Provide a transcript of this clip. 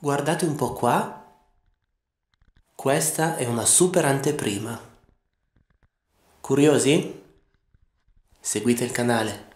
Guardate un po' qua. Questa è una super anteprima. Curiosi? Seguite il canale.